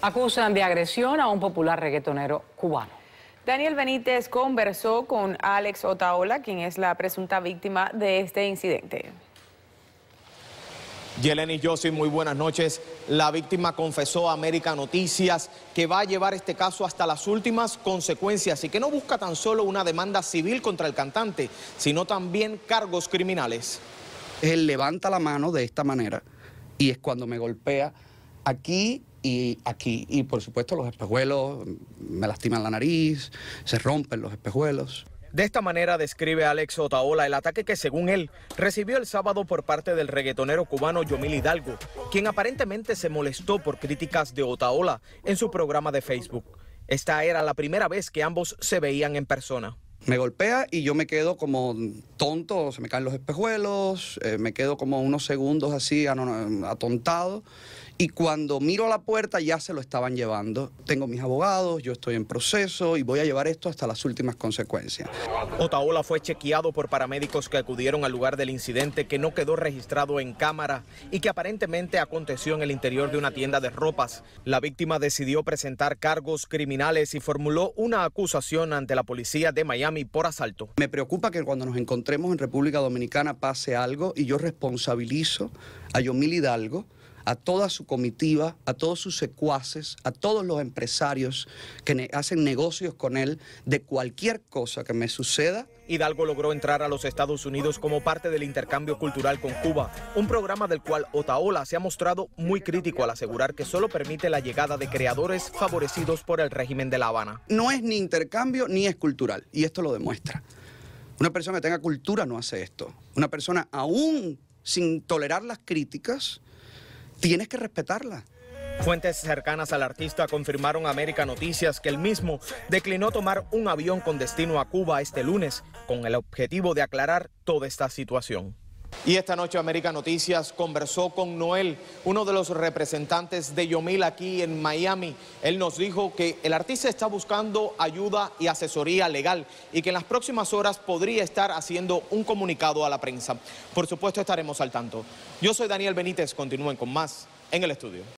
acusan de agresión a un popular reggaetonero cubano. Daniel Benítez conversó con Alex Otaola, quien es la presunta víctima de este incidente. Yeleni Yossi, muy buenas noches. La víctima confesó a América Noticias que va a llevar este caso hasta las últimas consecuencias y que no busca tan solo una demanda civil contra el cantante, sino también cargos criminales. Él levanta la mano de esta manera y es cuando me golpea. Aquí y aquí. Y por supuesto los espejuelos me lastiman la nariz, se rompen los espejuelos. De esta manera describe Alex Otaola el ataque que según él recibió el sábado por parte del reggaetonero cubano Yomil Hidalgo, quien aparentemente se molestó por críticas de Otaola en su programa de Facebook. Esta era la primera vez que ambos se veían en persona me golpea y yo me quedo como tonto, se me caen los espejuelos, eh, me quedo como unos segundos así atontado. Y cuando miro a la puerta ya se lo estaban llevando. Tengo mis abogados, yo estoy en proceso y voy a llevar esto hasta las últimas consecuencias. Otaola fue chequeado por paramédicos que acudieron al lugar del incidente que no quedó registrado en cámara y que aparentemente aconteció en el interior de una tienda de ropas. La víctima decidió presentar cargos criminales y formuló una acusación ante la policía de Miami y por asalto. Me preocupa que cuando nos encontremos en República Dominicana pase algo y yo responsabilizo a Yomil Hidalgo a toda su comitiva, a todos sus secuaces, a todos los empresarios que hacen negocios con él de cualquier cosa que me suceda Hidalgo logró entrar a los Estados Unidos como parte del intercambio cultural con Cuba, un programa del cual Otaola se ha mostrado muy crítico al asegurar que solo permite la llegada de creadores favorecidos por el régimen de La Habana. No es ni intercambio ni es cultural, y esto lo demuestra. Una persona que tenga cultura no hace esto. Una persona aún sin tolerar las críticas, tienes que respetarlas. Fuentes cercanas al artista confirmaron a América Noticias que el mismo declinó tomar un avión con destino a Cuba este lunes con el objetivo de aclarar toda esta situación. Y esta noche América Noticias conversó con Noel, uno de los representantes de Yomil aquí en Miami. Él nos dijo que el artista está buscando ayuda y asesoría legal y que en las próximas horas podría estar haciendo un comunicado a la prensa. Por supuesto estaremos al tanto. Yo soy Daniel Benítez, continúen con más en el estudio.